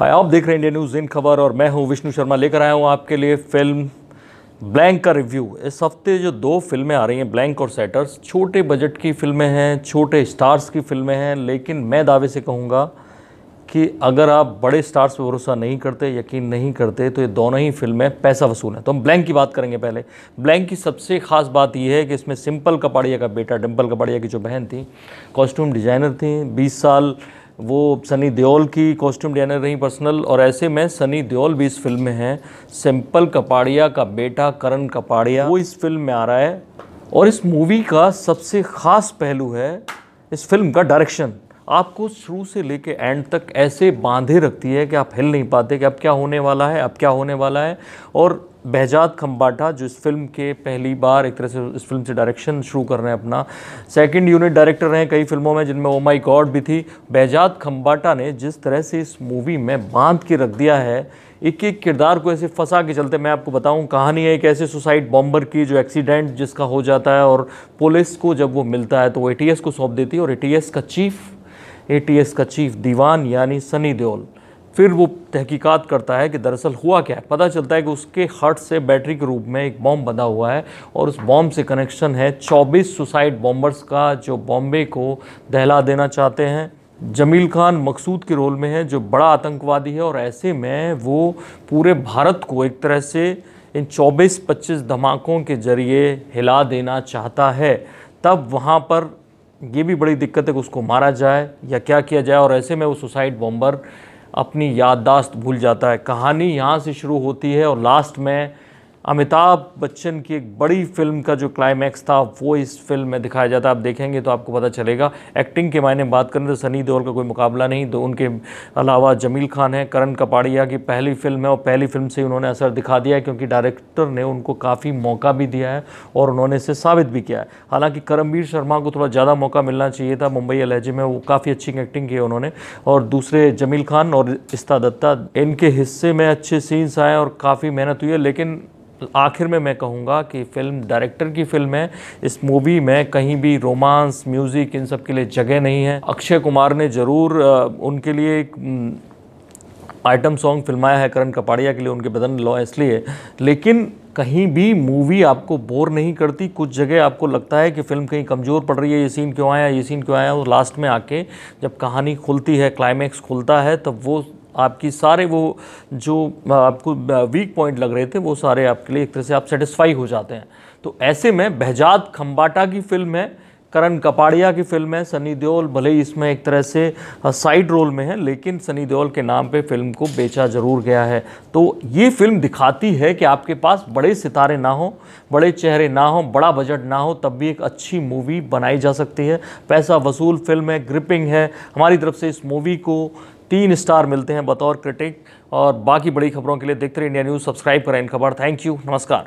हाय आप देख रहे हैं इंडिया न्यूज़ इन खबर और मैं हूं विष्णु शर्मा लेकर आया हूं आपके लिए फिल्म ब्लैंक का रिव्यू इस हफ्ते जो दो फिल्में आ रही हैं ब्लैंक और सेटर्स छोटे बजट की फिल्में हैं छोटे स्टार्स की फिल्में हैं लेकिन मैं दावे से कहूँगा कि अगर आप बड़े स्टार्स पर भरोसा नहीं करते यकीन नहीं करते तो ये दोनों ही फिल्में पैसा वसूल हैं तो हम ब्लैंक की बात करेंगे पहले ब्लैंक की सबसे ख़ास बात यह है कि इसमें सिंपल कपाड़िया का बेटा डिम्पल कपाड़िया की जो बहन थी कॉस्ट्यूम डिजाइनर थी बीस साल वो सनी देओल की कॉस्ट्यूम डिजाइनर रही पर्सनल और ऐसे में सनी देओल भी इस फिल्म में है सिंपल कपाड़िया का बेटा करण कपाड़िया वो इस फिल्म में आ रहा है और इस मूवी का सबसे ख़ास पहलू है इस फिल्म का डायरेक्शन आपको शुरू से लेके एंड तक ऐसे बांधे रखती है कि आप हिल नहीं पाते कि अब क्या होने वाला है अब क्या होने वाला है और बहजाद खम्बाटा जो इस फिल्म के पहली बार एक तरह से इस फिल्म से डायरेक्शन शुरू कर रहे हैं अपना सेकंड यूनिट डायरेक्टर रहे हैं कई फिल्मों में जिनमें ओ माई गॉड भी थी बहजाद खम्बाटा ने जिस तरह से इस मूवी में बांध के रख दिया है एक एक किरदार को ऐसे फंसा के चलते मैं आपको बताऊं कहानी है एक ऐसे सुसाइड बॉम्बर की जो एक्सीडेंट जिसका हो जाता है और पुलिस को जब वो मिलता है तो वो ए को सौंप देती है और ए का चीफ एटीएस का चीफ दीवान यानी सनी देओल फिर वो तहकीकात करता है कि दरअसल हुआ क्या है पता चलता है कि उसके हट से बैटरी के रूप में एक बॉम्ब बंधा हुआ है और उस बॉम्ब से कनेक्शन है 24 सुसाइड बॉम्बर्स का जो बॉम्बे को दहला देना चाहते हैं जमील खान मकसूद के रोल में है जो बड़ा आतंकवादी है और ऐसे में वो पूरे भारत को एक तरह से इन 24-25 धमाकों के जरिए हिला देना चाहता है तब वहाँ पर ये भी बड़ी दिक्कत है कि उसको मारा जाए या क्या किया जाए और ऐसे में वो सुसाइड बॉम्बर अपनी याददाश्त भूल जाता है कहानी यहाँ से शुरू होती है और लास्ट में अमिताभ बच्चन की एक बड़ी फिल्म का जो क्लाइमैक्स था वो इस फिल्म में दिखाया जाता है आप देखेंगे तो आपको पता चलेगा एक्टिंग के मायने बात करें तो सनी देओल का कोई मुकाबला नहीं तो उनके अलावा जमील खान हैं करण कपाड़िया की पहली फिल्म है और पहली फिल्म से उन्होंने असर दिखा दिया है क्योंकि डायरेक्टर ने उनको काफ़ी मौका भी दिया है और उन्होंने इसे साबित भी किया है हालाँकि करमवीर शर्मा को थोड़ा ज़्यादा मौका मिलना चाहिए था मुंबई अलहजे में वो काफ़ी अच्छी एक्टिंग की है उन्होंने और दूसरे जमील खान और इस्ता दत्ता इनके हिस्से में अच्छे सीन्स आए और काफ़ी मेहनत हुई है लेकिन आखिर में मैं कहूँगा कि फ़िल्म डायरेक्टर की फ़िल्म है इस मूवी में कहीं भी रोमांस म्यूज़िक इन सब के लिए जगह नहीं है अक्षय कुमार ने ज़रूर उनके लिए एक आइटम सॉन्ग फिल्माया है करण कपाड़िया के लिए उनके बदन लॉ इसलिए लेकिन कहीं भी मूवी आपको बोर नहीं करती कुछ जगह आपको लगता है कि फिल्म कहीं कमज़ोर पड़ रही है ये सीन क्यों आया ये सीन क्यों आया वो लास्ट में आके जब कहानी खुलती है क्लाइमैक्स खुलता है तब वो आपकी सारे वो जो आपको वीक पॉइंट लग रहे थे वो सारे आपके लिए एक तरह से आप सेटिस्फाई हो जाते हैं तो ऐसे में बहजाद खम्बाटा की फिल्म है करण कपाड़िया की फिल्म है सनी देओल भले ही इसमें एक तरह से साइड रोल में है लेकिन सनी देओल के नाम पे फिल्म को बेचा ज़रूर गया है तो ये फिल्म दिखाती है कि आपके पास बड़े सितारे ना हो बड़े चेहरे ना हो बड़ा बजट ना हो तब भी एक अच्छी मूवी बनाई जा सकती है पैसा वसूल फिल्म है ग्रिपिंग है हमारी तरफ से इस मूवी को तीन स्टार मिलते हैं बतौर क्रिटिक और बाकी बड़ी खबरों के लिए देखते रहिए इंडिया न्यूज़ सब्सक्राइब करें इन खबर थैंक यू नमस्कार